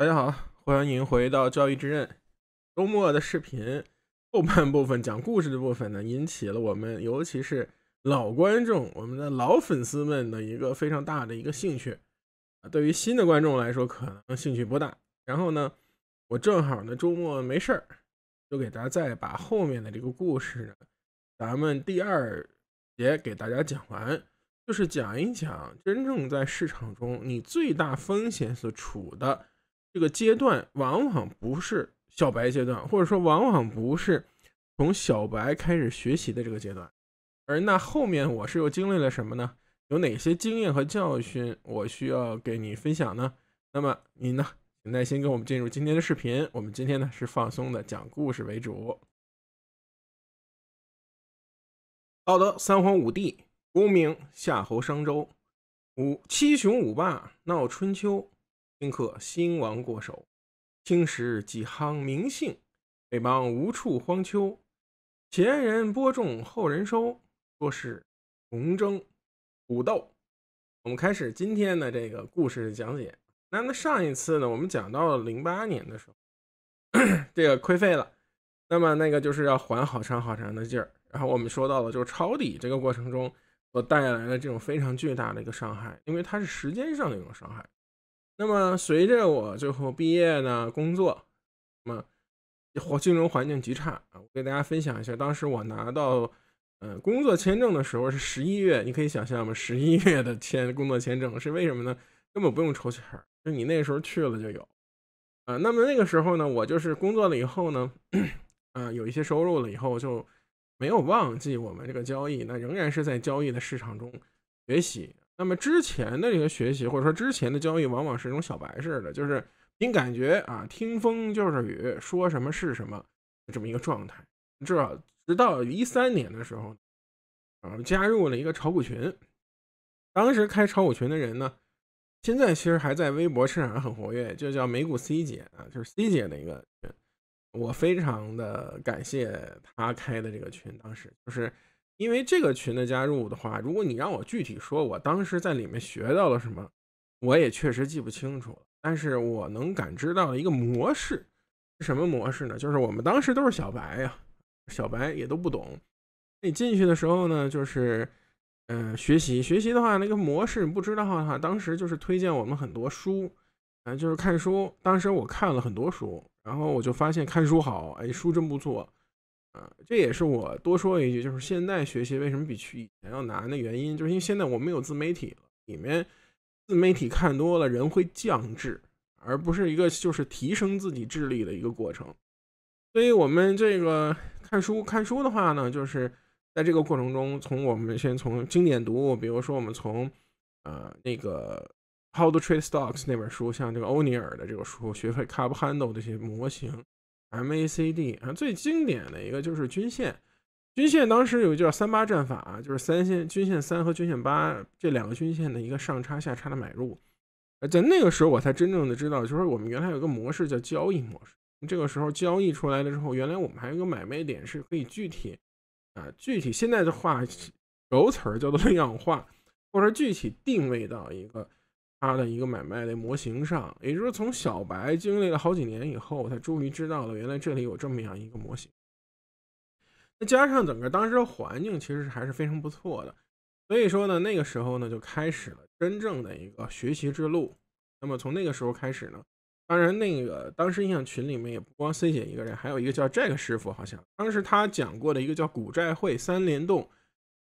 大家好，欢迎回到《教育之刃》。周末的视频后半部分讲故事的部分呢，引起了我们，尤其是老观众、我们的老粉丝们的一个非常大的一个兴趣。对于新的观众来说，可能兴趣不大。然后呢，我正好呢周末没事儿，就给大家再把后面的这个故事呢，咱们第二节给大家讲完，就是讲一讲真正在市场中你最大风险所处的。这个阶段往往不是小白阶段，或者说往往不是从小白开始学习的这个阶段，而那后面我是又经历了什么呢？有哪些经验和教训我需要给你分享呢？那么您呢？耐心跟我们进入今天的视频。我们今天呢是放松的，讲故事为主。道德三皇五帝，功名夏侯商周，五七雄五霸闹春秋。宾客兴亡过手，青史几行名姓，北邙无处荒丘。前人播种，后人收，说是红争虎斗。我们开始今天的这个故事讲解。那那上一次呢，我们讲到了零八年的时候，这个亏废了。那么那个就是要缓好长好长的劲儿。然后我们说到了，就是抄底这个过程中所带来的这种非常巨大的一个伤害，因为它是时间上的一种伤害。那么随着我最后毕业呢，工作，那么金融环境极差啊。我给大家分享一下，当时我拿到嗯工作签证的时候是十一月，你可以想象吗？十一月的签工作签证是为什么呢？根本不用抽签，就你那时候去了就有。呃，那么那个时候呢，我就是工作了以后呢，呃有一些收入了以后，就没有忘记我们这个交易那仍然是在交易的市场中学习。那么之前的这个学习，或者说之前的交易，往往是一种小白式的，就是凭感觉啊，听风就是雨，说什么是什么这么一个状态。至少直到一三年的时候，啊，加入了一个炒股群。当时开炒股群的人呢，现在其实还在微博市场上很活跃，就叫美股 C 姐啊，就是 C 姐的一个群。我非常的感谢他开的这个群，当时就是。因为这个群的加入的话，如果你让我具体说，我当时在里面学到了什么，我也确实记不清楚。但是我能感知到一个模式，什么模式呢？就是我们当时都是小白呀，小白也都不懂。你进去的时候呢，就是，呃，学习学习的话，那个模式不知道的话，当时就是推荐我们很多书，呃，就是看书。当时我看了很多书，然后我就发现看书好，哎，书真不错。啊，这也是我多说一句，就是现在学习为什么比去以前要难的原因，就是因为现在我们有自媒体了，里面自媒体看多了，人会降智，而不是一个就是提升自己智力的一个过程。所以，我们这个看书看书的话呢，就是在这个过程中，从我们先从经典读物，比如说我们从呃那个 How to Trade Stocks 那本书，像这个欧尼尔的这个书，学会 c a p Handle 这些模型。MACD 啊，最经典的一个就是均线。均线当时有一叫三八战法啊，就是三线均线三和均线八这两个均线的一个上差下差的买入。在那个时候我才真正的知道，就是我们原来有个模式叫交易模式。这个时候交易出来了之后，原来我们还有个买卖点是可以具体啊，具体现在的话，柔词儿叫做 量化，或者具体定位到一个。他的一个买卖的模型上，也就是说从小白经历了好几年以后，他终于知道了原来这里有这么样一个模型。那加上整个当时的环境，其实还是非常不错的。所以说呢，那个时候呢就开始了真正的一个学习之路。那么从那个时候开始呢，当然那个当时印象群里面也不光 C 姐一个人，还有一个叫 Jack 师傅，好像当时他讲过的一个叫“股债汇三联动”，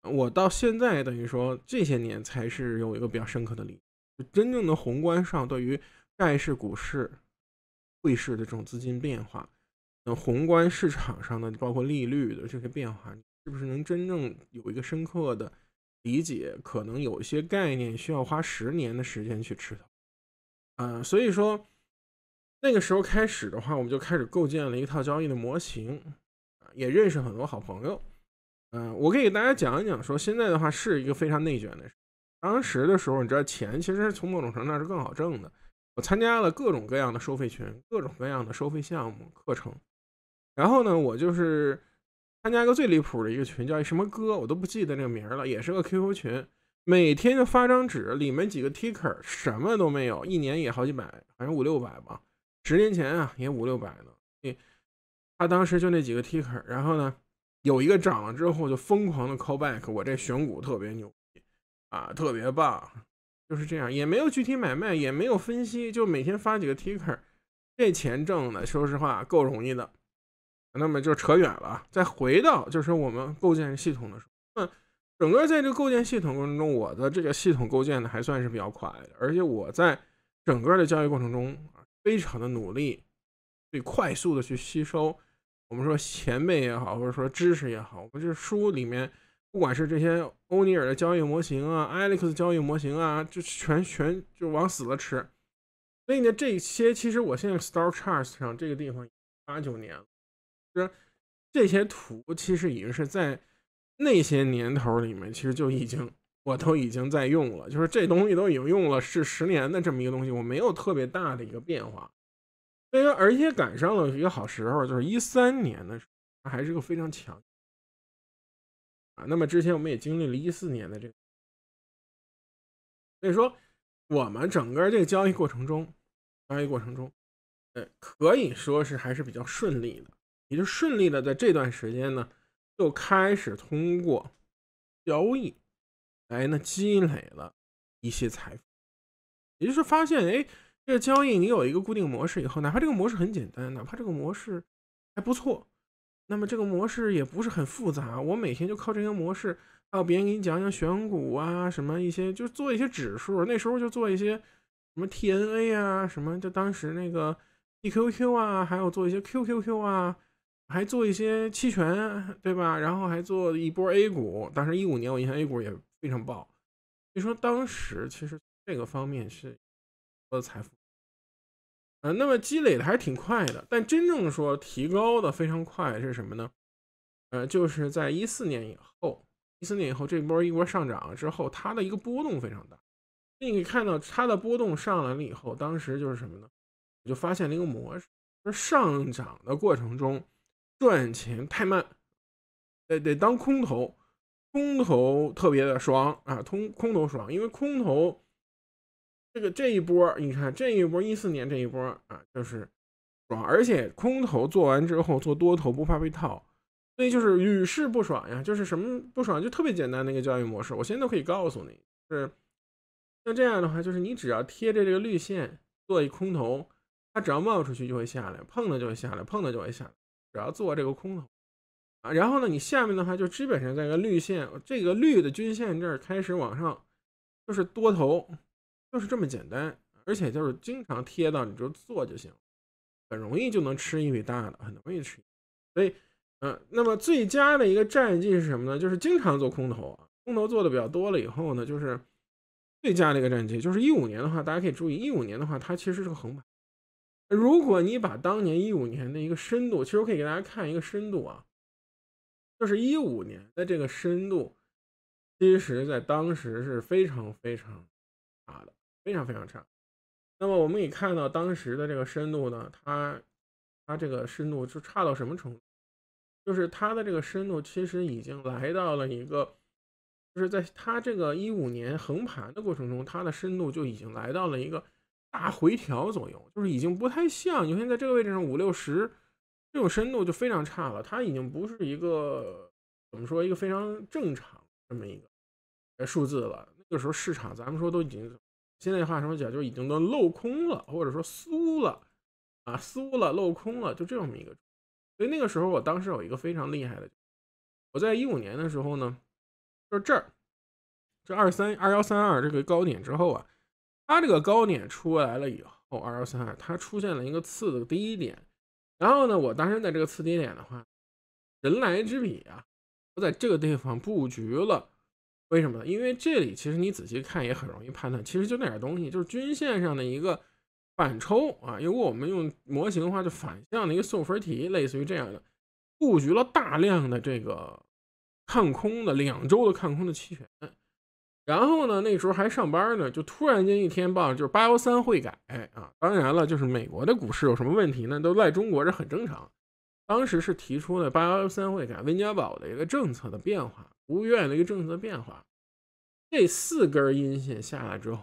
我到现在等于说这些年才是有一个比较深刻的理。真正的宏观上对于债市、股市、汇市的这种资金变化，那宏观市场上的包括利率的这些变化，是不是能真正有一个深刻的理解？可能有一些概念需要花十年的时间去吃透。嗯，所以说那个时候开始的话，我们就开始构建了一套交易的模型，也认识很多好朋友。嗯，我可以给大家讲一讲，说现在的话是一个非常内卷的。当时的时候，你知道钱其实从某种程度上是更好挣的。我参加了各种各样的收费群，各种各样的收费项目、课程。然后呢，我就是参加一个最离谱的一个群，叫什么哥，我都不记得那个名了，也是个 QQ 群，每天就发张纸，里面几个 ticker，什么都没有，一年也好几百，反正五六百吧。十年前啊，也五六百呢。他当时就那几个 ticker，然后呢，有一个涨了之后就疯狂的 call back，我这选股特别牛。啊，特别棒，就是这样，也没有具体买卖，也没有分析，就每天发几个 ticker，这钱挣的，说实话够容易的。那么就扯远了，再回到就是我们构建系统的时候，那整个在这个构建系统过程中，我的这个系统构建的还算是比较快的，而且我在整个的交易过程中非常的努力，对快速的去吸收，我们说前辈也好，或者说知识也好，我们这书里面。不管是这些欧尼尔的交易模型啊，Alex 交易模型啊，就全全就往死了吃。所以呢，这些其实我现在 s t a r c h a r t s 上这个地方八九年，这这些图其实已经是在那些年头里面，其实就已经我都已经在用了，就是这东西都已经用了是十年的这么一个东西，我没有特别大的一个变化。所以说，而且赶上了一个好时候，就是一三年的时候，还是个非常强。啊，那么之前我们也经历了一四年的这个，所以说我们整个这个交易过程中，交易过程中，呃，可以说是还是比较顺利的，也就顺利的在这段时间呢，就开始通过交易，哎，那积累了一些财富，也就是发现，哎，这个交易你有一个固定模式以后，哪怕这个模式很简单，哪怕这个模式还不错。那么这个模式也不是很复杂，我每天就靠这个模式，还有别人给你讲讲选股啊，什么一些就做一些指数，那时候就做一些什么 TNA 啊，什么就当时那个 DQQ 啊，还有做一些 QQQ 啊，还做一些期权，对吧？然后还做一波 A 股，当时一五年我印象 A 股也非常爆。你说当时其实这个方面是我的财富。呃，那么积累的还挺快的，但真正说提高的非常快是什么呢？呃，就是在一四年以后，一四年以后这波一波上涨之后，它的一个波动非常大。你可以看到它的波动上来了以后，当时就是什么呢？我就发现了一个模式，上涨的过程中赚钱太慢，得得当空头，空头特别的爽啊，空空头爽，因为空头。这个这一波，你看这一波一四年这一波啊，就是爽，而且空头做完之后做多头不怕被套，所以就是屡试不爽呀。就是什么不爽，就特别简单的一个交易模式，我现在都可以告诉你是，像这样的话，就是你只要贴着这个绿线做一空头，它只要冒出去就会下来，碰了就会下来，碰了就会下来，只要做这个空头啊。然后呢，你下面的话就基本上在个绿线这个绿的均线这儿开始往上，就是多头。就是这么简单，而且就是经常贴到你就做就行，很容易就能吃一笔大的，很容易吃。所以，嗯，那么最佳的一个战绩是什么呢？就是经常做空头啊，空头做的比较多了以后呢，就是最佳的一个战绩就是一五年的话，大家可以注意，一五年的话它其实是个横盘。如果你把当年一五年的一个深度，其实我可以给大家看一个深度啊，就是一五年的这个深度，其实在当时是非常非常大的。非常非常差，那么我们也看到当时的这个深度呢，它它这个深度就差到什么程度？就是它的这个深度其实已经来到了一个，就是在它这个一五年横盘的过程中，它的深度就已经来到了一个大回调左右，就是已经不太像。你看在这个位置上五六十这种深度就非常差了，它已经不是一个怎么说一个非常正常这么一个数字了。那个时候市场咱们说都已经。现在的话，什么讲就已经都镂空了，或者说酥了，啊，酥了，镂空了，就这么一个。所以那个时候，我当时有一个非常厉害的，我在一五年的时候呢，就是这儿，这二三二幺三二这个高点之后啊，它这个高点出来了以后，二幺三它出现了一个次的低点，然后呢，我当时在这个次低点的话，人来之笔啊，我在这个地方布局了。为什么呢？因为这里其实你仔细看也很容易判断，其实就那点东西，就是均线上的一个反抽啊。如果我们用模型的话，就反向的一个送分题，类似于这样的布局了大量的这个看空的两周的看空的期权。然后呢，那时候还上班呢，就突然间一天报就是八幺三会改啊。当然了，就是美国的股市有什么问题呢？都赖中国，这很正常。当时是提出了八幺三会改温家宝的一个政策的变化，国务院的一个政策变化，这四根阴线下来之后，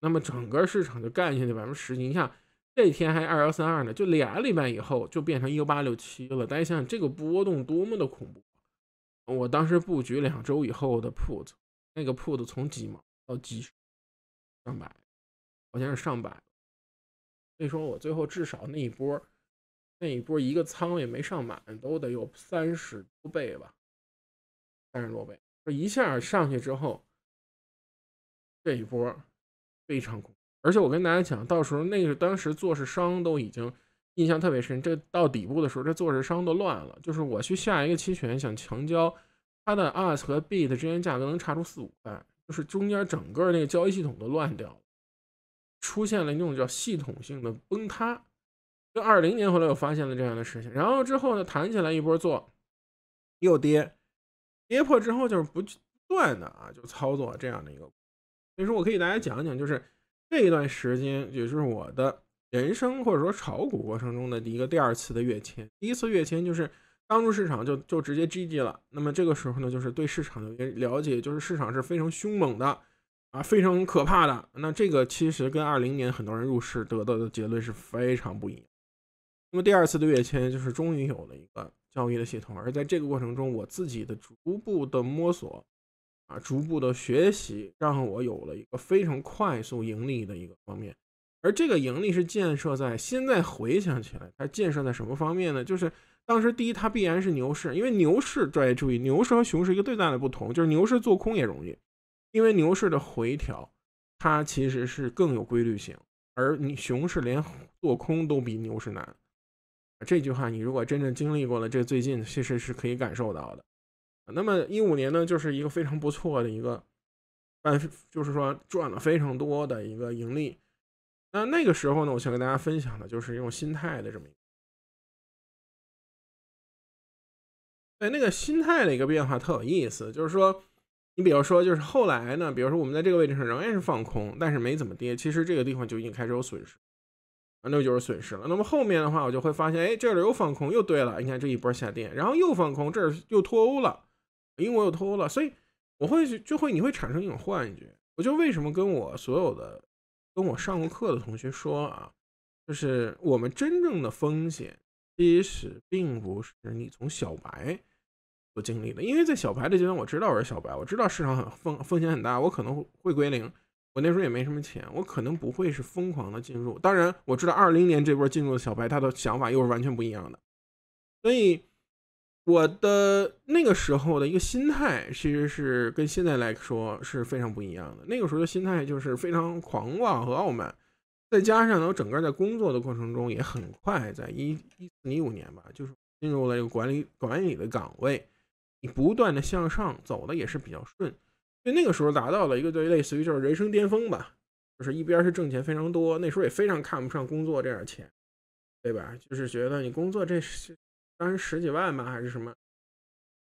那么整个市场就干下去百分之十。你想，这天还二幺三二呢，就俩礼拜以后就变成幺八六七了。大家想想，这个波动多么的恐怖！我当时布局两周以后的铺子，那个铺子从几毛到几十、上百，好像是上百。所以说我最后至少那一波。那一波一个仓位没上满，都得有三十多倍吧，三十多倍，一下上去之后，这一波非常恐怖。而且我跟大家讲，到时候那个当时做市商都已经印象特别深。这到底部的时候，这做市商都乱了。就是我去下一个期权想强交，它的 US 和 BIT 之间价格能差出四五块，就是中间整个那个交易系统都乱掉了，出现了那种叫系统性的崩塌。就二零年，后来又发现了这样的事情，然后之后呢，弹起来一波做，又跌，跌破之后就是不断的啊，就操作这样的一个，所以说我可以大家讲一讲，就是这一段时间，也就是我的人生或者说炒股过程中的一个第二次的跃迁。第一次跃迁就是刚入市场就就直接 GG 了，那么这个时候呢，就是对市场有了解，就是市场是非常凶猛的啊，非常可怕的。那这个其实跟二零年很多人入市得到的结论是非常不一样。那么第二次的跃迁就是终于有了一个交易的系统，而在这个过程中，我自己的逐步的摸索，啊，逐步的学习，让我有了一个非常快速盈利的一个方面。而这个盈利是建设在现在回想起来，它建设在什么方面呢？就是当时第一，它必然是牛市，因为牛市大家注意，牛市和熊市一个最大的不同就是牛市做空也容易，因为牛市的回调，它其实是更有规律性，而你熊市连做空都比牛市难。这句话，你如果真正经历过了，这最近其实是可以感受到的。那么一五年呢，就是一个非常不错的一个，反就是说赚了非常多的一个盈利。那那个时候呢，我想跟大家分享的就是用种心态的这么一个。哎，那个心态的一个变化特有意思，就是说，你比如说，就是后来呢，比如说我们在这个位置上仍然是放空，但是没怎么跌，其实这个地方就已经开始有损失。那就是损失了。那么后面的话，我就会发现，哎，这里又放空，又对了。你看这一波下跌，然后又放空，这儿又脱欧了，英国又脱欧了，所以我会就会你会产生一种幻觉。我就为什么跟我所有的跟我上过课的同学说啊，就是我们真正的风险其实并不是你从小白所经历的，因为在小白的阶段，我知道我是小白，我知道市场很风风险很大，我可能会会归零。我那时候也没什么钱，我可能不会是疯狂的进入。当然，我知道二零年这波进入的小白，他的想法又是完全不一样的。所以，我的那个时候的一个心态，其实是跟现在来说是非常不一样的。那个时候的心态就是非常狂妄和傲慢，再加上呢，我整个在工作的过程中，也很快在一一一五年吧，就是进入了一个管理管理的岗位，你不断的向上走的也是比较顺。就那个时候达到了一个对类似于就是人生巅峰吧，就是一边是挣钱非常多，那时候也非常看不上工作这点钱，对吧？就是觉得你工作这当时十几万吧还是什么，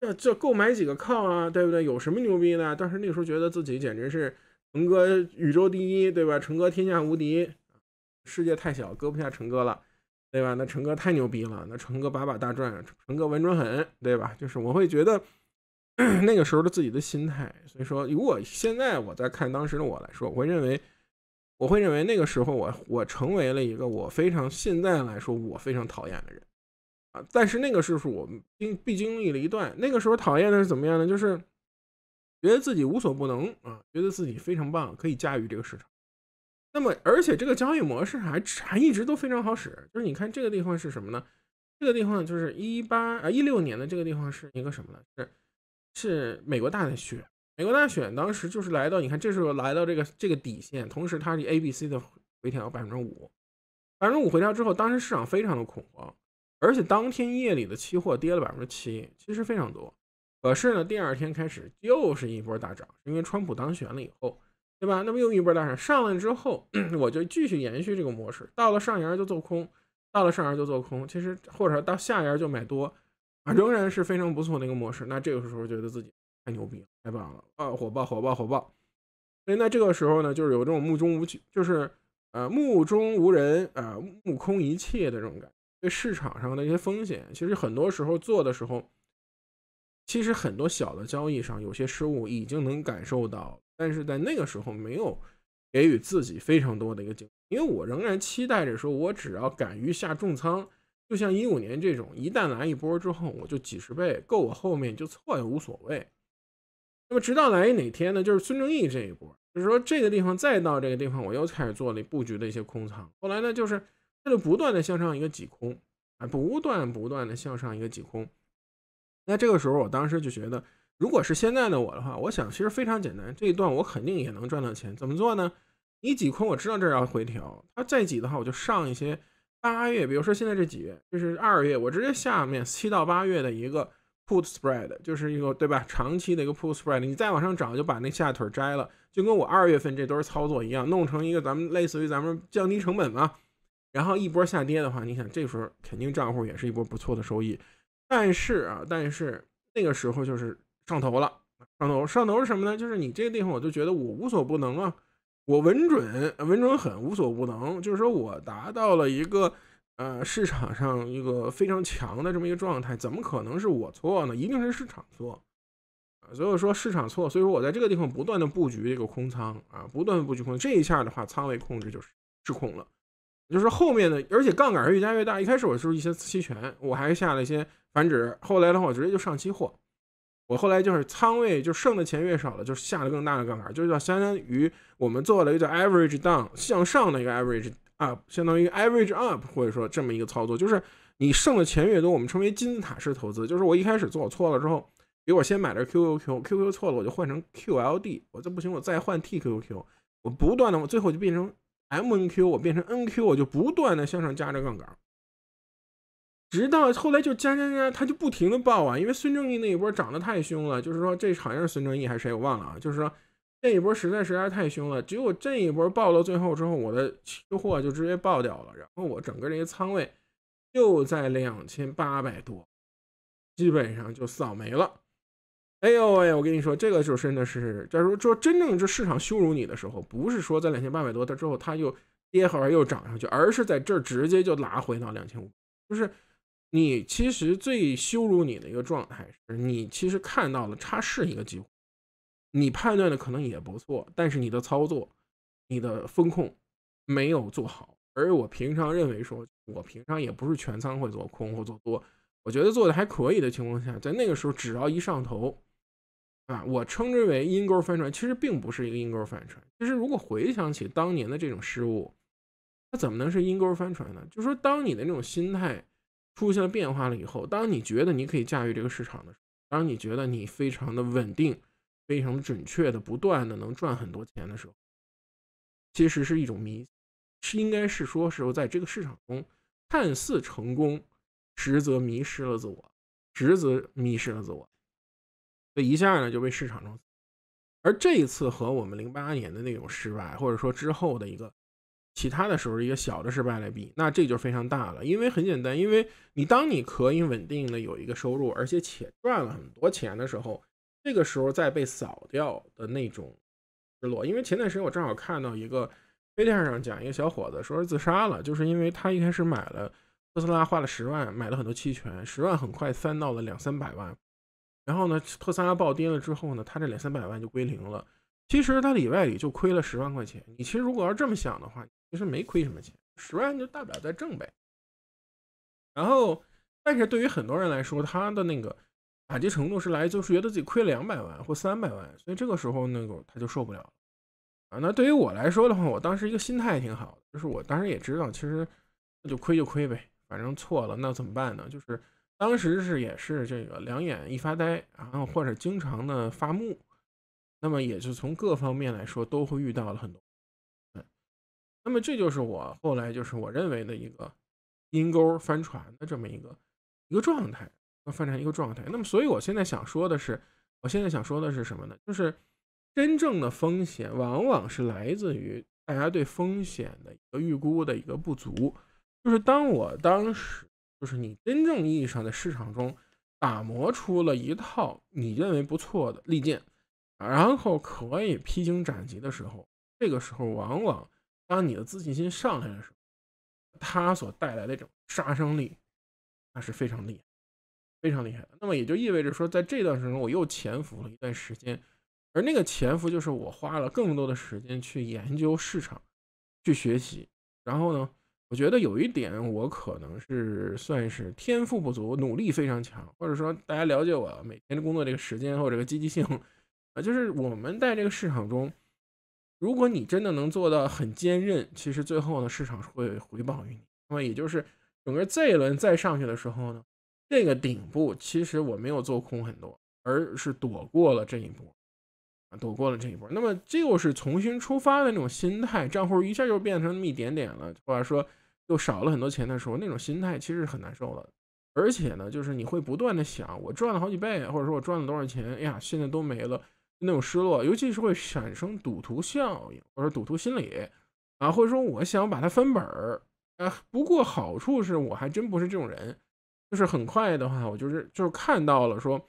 那这购买几个炕啊，对不对？有什么牛逼的？当时那时候觉得自己简直是成哥宇宙第一，对吧？成哥天下无敌，世界太小搁不下成哥了，对吧？那成哥太牛逼了，那成哥把把大赚，成哥稳准狠，对吧？就是我会觉得。那个时候的自己的心态，所以说，如果现在我在看当时的我来说，我会认为，我会认为那个时候我我成为了一个我非常现在来说我非常讨厌的人啊。但是那个是是我们必必经历了一段。那个时候讨厌的是怎么样呢？就是觉得自己无所不能啊，觉得自己非常棒，可以驾驭这个市场。那么而且这个交易模式还还一直都非常好使。就是你看这个地方是什么呢？这个地方就是一八啊一六年的这个地方是一个什么呢？是。是美国大选，美国大选当时就是来到，你看这时候来到这个这个底线，同时它是 A、B、C 的回调百分之五，百分之五回调之后，当时市场非常的恐慌，而且当天夜里的期货跌了百分之七，其实非常多。可是呢，第二天开始又是一波大涨，因为川普当选了以后，对吧？那么又一波大涨上来之后，我就继续延续这个模式，到了上沿就做空，到了上沿就做空，其实或者到下沿就买多。啊，仍然是非常不错的一个模式。那这个时候觉得自己太牛逼，太棒了啊！火爆，火爆，火爆。所以那这个时候呢，就是有这种目中无，就是呃，目中无人，呃，目空一切的这种感觉。对市场上的一些风险，其实很多时候做的时候，其实很多小的交易上有些失误，已经能感受到，但是在那个时候没有给予自己非常多的一个警。因为我仍然期待着说，我只要敢于下重仓。就像一五年这种，一旦来一波之后，我就几十倍够我后面就错也无所谓。那么直到来哪天呢？就是孙正义这一波，就是说这个地方再到这个地方，我又开始做了布局的一些空仓。后来呢，就是它就不断的向上一个挤空，啊，不断不断的向上一个挤空。那这个时候，我当时就觉得，如果是现在的我的话，我想其实非常简单，这一段我肯定也能赚到钱。怎么做呢？你挤空，我知道这要回调，它再挤的话，我就上一些。八月，比如说现在这几月，就是二月，我直接下面七到八月的一个 put spread，就是一个对吧？长期的一个 put spread，你再往上涨，就把那下腿摘了，就跟我二月份这堆操作一样，弄成一个咱们类似于咱们降低成本嘛。然后一波下跌的话，你想这时候肯定账户也是一波不错的收益。但是啊，但是那个时候就是上头了，上头上头是什么呢？就是你这个地方我就觉得我无所不能啊。我稳准稳准狠，无所不能，就是说我达到了一个呃市场上一个非常强的这么一个状态，怎么可能是我错呢？一定是市场错，所以说市场错，所以说我在这个地方不断的布局这个空仓啊，不断的布局空这一下的话仓位控制就是失控了，就是后面的，而且杠杆是越加越大。一开始我就是一些期权，我还下了一些繁殖，后来的话我直接就上期货。我后来就是仓位就剩的钱越少了，就下了更大的杠杆，就是叫相当于我们做了一个叫 average down 向上的一个 average up，相当于 average up 或者说这么一个操作，就是你剩的钱越多，我们称为金字塔式投资。就是我一开始做错了之后，比如我先买了 QQQ，QQQ 错了，我就换成 QLD，我这不行，我再换 TQQ，我不断的，我最后就变成 MNQ，我变成 NQ，我就不断的向上加着杠杆。直到后来就加加加，他就不停的爆啊，因为孙正义那一波涨得太凶了，就是说这好像是孙正义还是谁，我忘了啊，就是说这一波实在实在太凶了，结果这一波爆到最后之后，我的期货就直接爆掉了，然后我整个这些仓位就在两千八百多，基本上就扫没了。哎呦喂，我跟你说，这个就真的是，假如说真正这市场羞辱你的时候，不是说在两千八百多它之后它又跌回来又涨上去，而是在这儿直接就拉回到两千五，就是。你其实最羞辱你的一个状态是你其实看到了它是一个机会，你判断的可能也不错，但是你的操作、你的风控没有做好。而我平常认为说，我平常也不是全仓会做空或做多，我觉得做的还可以的情况下，在那个时候只要一上头，啊，我称之为阴沟翻船，其实并不是一个阴沟翻船。其实如果回想起当年的这种失误，它怎么能是阴沟翻船呢？就说当你的那种心态。出现了变化了以后，当你觉得你可以驾驭这个市场的时候，当你觉得你非常的稳定、非常准确的不断的能赚很多钱的时候，其实是一种迷，是应该是说，时候在这个市场中看似成功，实则迷失了自我，实则迷失了自我，所以一下呢就被市场中，而这一次和我们零八年的那种失败，或者说之后的一个。其他的时候，一个小的失败来比，那这就非常大了。因为很简单，因为你当你可以稳定的有一个收入，而且且赚了很多钱的时候，这个时候再被扫掉的那种失落。因为前段时间我正好看到一个，飞天上讲一个小伙子说是自杀了，就是因为他一开始买了特斯拉，花了十万，买了很多期权，十万很快翻到了两三百万。然后呢，特斯拉暴跌了之后呢，他这两三百万就归零了。其实他里外里就亏了十万块钱。你其实如果要这么想的话。其实没亏什么钱，十万就大不了再挣呗。然后，但是对于很多人来说，他的那个打击程度是来就是觉得自己亏了两百万或三百万，所以这个时候那个他就受不了了啊。那对于我来说的话，我当时一个心态挺好的，就是我当时也知道，其实那就亏就亏呗，反正错了那怎么办呢？就是当时是也是这个两眼一发呆，然后或者经常的发木，那么也就从各方面来说都会遇到了很多。那么这就是我后来就是我认为的一个阴沟翻船的这么一个一个状态，翻船一个状态。那么，所以我现在想说的是，我现在想说的是什么呢？就是真正的风险往往是来自于大家对风险的一个预估的一个不足。就是当我当时就是你真正意义上的市场中打磨出了一套你认为不错的利剑，然后可以披荆斩棘的时候，这个时候往往。当你的自信心上来的时，候，它所带来的这种杀伤力，那是非常厉害，非常厉害的。那么也就意味着说，在这段时间我又潜伏了一段时间，而那个潜伏就是我花了更多的时间去研究市场，去学习。然后呢，我觉得有一点，我可能是算是天赋不足，努力非常强，或者说大家了解我每天的工作这个时间或这个积极性，啊，就是我们在这个市场中。如果你真的能做到很坚韧，其实最后呢，市场会回报于你。那么也就是整个这一轮再上去的时候呢，这个顶部其实我没有做空很多，而是躲过了这一波，啊，躲过了这一波。那么这又是重新出发的那种心态，账户一下就变成那么一点点了，或者说又少了很多钱的时候，那种心态其实很难受的。而且呢，就是你会不断的想，我赚了好几倍，或者说我赚了多少钱，哎呀，现在都没了。那种失落，尤其是会产生赌徒效应，或者赌徒心理，啊，或者说我想把它翻本儿，啊，不过好处是我还真不是这种人，就是很快的话，我就是就是看到了说，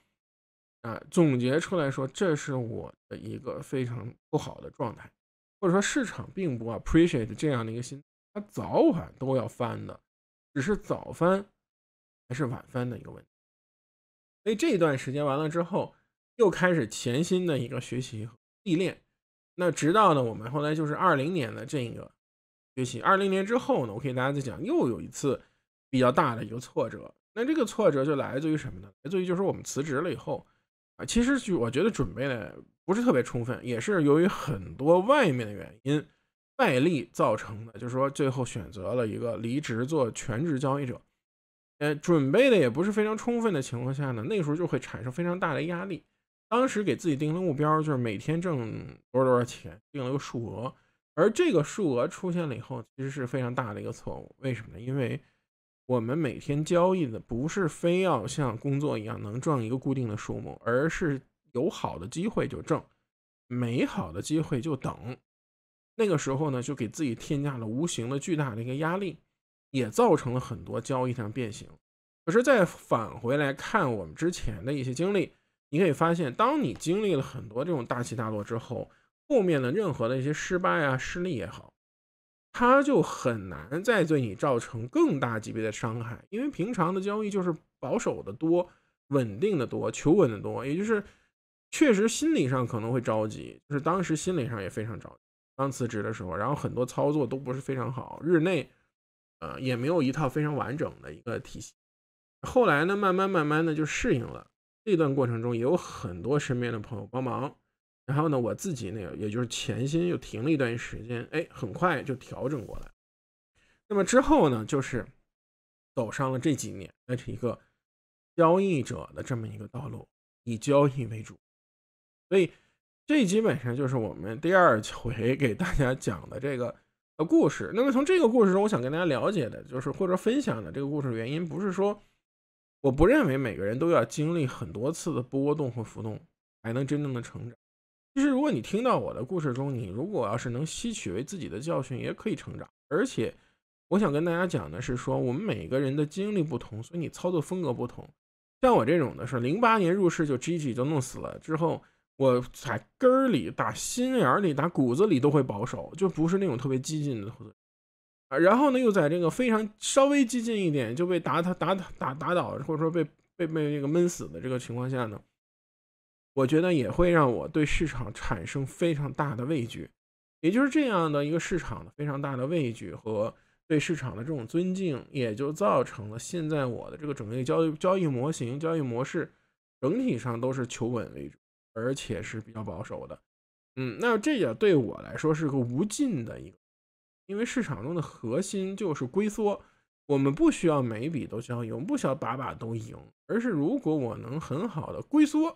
啊，总结出来说，这是我的一个非常不好的状态，或者说市场并不 appreciate 这样的一个心，它早晚都要翻的，只是早翻还是晚翻的一个问题，所以这一段时间完了之后。又开始潜心的一个学习历练，那直到呢，我们后来就是二零年的这个学习，二零年之后呢，我可以大家再讲，又有一次比较大的一个挫折。那这个挫折就来自于什么呢？来自于就是我们辞职了以后啊，其实我觉得准备的不是特别充分，也是由于很多外面的原因外力造成的。就是说最后选择了一个离职做全职交易者，呃，准备的也不是非常充分的情况下呢，那时候就会产生非常大的压力。当时给自己定了目标，就是每天挣多少多少钱，定了个数额。而这个数额出现了以后，其实是非常大的一个错误。为什么呢？因为我们每天交易的不是非要像工作一样能赚一个固定的数目，而是有好的机会就挣，没好的机会就等。那个时候呢，就给自己添加了无形的巨大的一个压力，也造成了很多交易上变形。可是再返回来看我们之前的一些经历。你可以发现，当你经历了很多这种大起大落之后，后面的任何的一些失败啊、失利也好，它就很难再对你造成更大级别的伤害。因为平常的交易就是保守的多、稳定的多、求稳的多，也就是确实心理上可能会着急，就是当时心理上也非常着急。刚辞职的时候，然后很多操作都不是非常好，日内呃也没有一套非常完整的一个体系。后来呢，慢慢慢慢的就适应了。这段过程中也有很多身边的朋友帮忙，然后呢，我自己呢，也就是潜心又停了一段时间，哎，很快就调整过来。那么之后呢，就是走上了这几年是一个交易者的这么一个道路，以交易为主。所以这基本上就是我们第二回给大家讲的这个呃故事。那么从这个故事中，我想跟大家了解的就是或者分享的这个故事原因，不是说。我不认为每个人都要经历很多次的波动和浮动，才能真正的成长。其实，如果你听到我的故事中，你如果要是能吸取为自己的教训，也可以成长。而且，我想跟大家讲的是说，我们每个人的经历不同，所以你操作风格不同。像我这种的是，零八年入市就 G G 就弄死了之后，我在根儿里、打心眼里、打骨子里都会保守，就不是那种特别激进的。啊，然后呢，又在这个非常稍微激进一点就被打他打打打打倒，或者说被被被那个闷死的这个情况下呢，我觉得也会让我对市场产生非常大的畏惧。也就是这样的一个市场，非常大的畏惧和对市场的这种尊敬，也就造成了现在我的这个整个交易交易模型、交易模式整体上都是求稳为主，而且是比较保守的。嗯，那这也对我来说是个无尽的一个。因为市场中的核心就是龟缩，我们不需要每笔都交易，我们不需要把把都赢，而是如果我能很好的龟缩，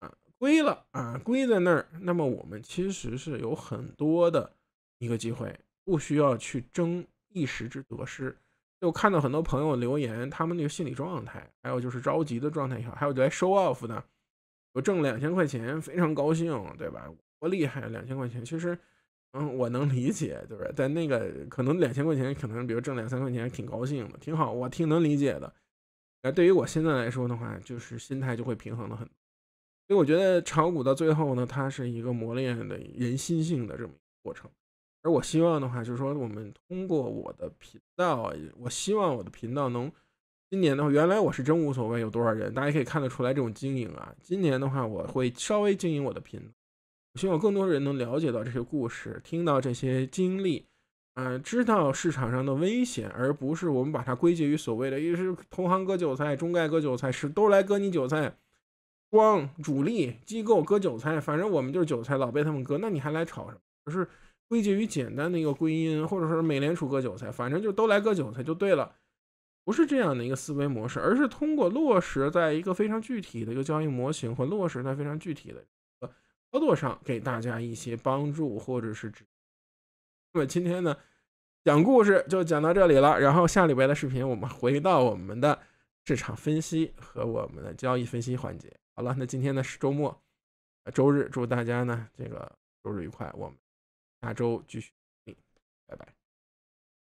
啊龟了啊龟在那儿，那么我们其实是有很多的一个机会，不需要去争一时之得失。就看到很多朋友留言，他们那个心理状态，还有就是着急的状态也好，还有来 show off 的，我挣两千块钱非常高兴，对吧？我厉害，两千块钱，其实。嗯，我能理解，对不对？但那个可能两千块钱，可能比如挣两三块钱，挺高兴的，挺好，我挺能理解的。那对于我现在来说的话，就是心态就会平衡的很。所以我觉得炒股到最后呢，它是一个磨练的人心性的这么一个过程。而我希望的话，就是说我们通过我的频道，我希望我的频道能今年的话，原来我是真无所谓有多少人，大家可以看得出来这种经营啊。今年的话，我会稍微经营我的频。希望更多人能了解到这些故事，听到这些经历，呃，知道市场上的危险，而不是我们把它归结于所谓的，又是同行割韭菜，中概割韭菜，是都来割你韭菜，光主力机构割韭菜，反正我们就是韭菜，老被他们割，那你还来炒什么？就是归结于简单的一个归因，或者说美联储割韭菜，反正就都来割韭菜就对了，不是这样的一个思维模式，而是通过落实在一个非常具体的一个交易模型，或落实在非常具体的。操作上给大家一些帮助或者是指，那么今天呢，讲故事就讲到这里了。然后下礼拜的视频我们回到我们的市场分析和我们的交易分析环节。好了，那今天呢是周末，周日祝大家呢这个周日愉快。我们下周继续，拜拜。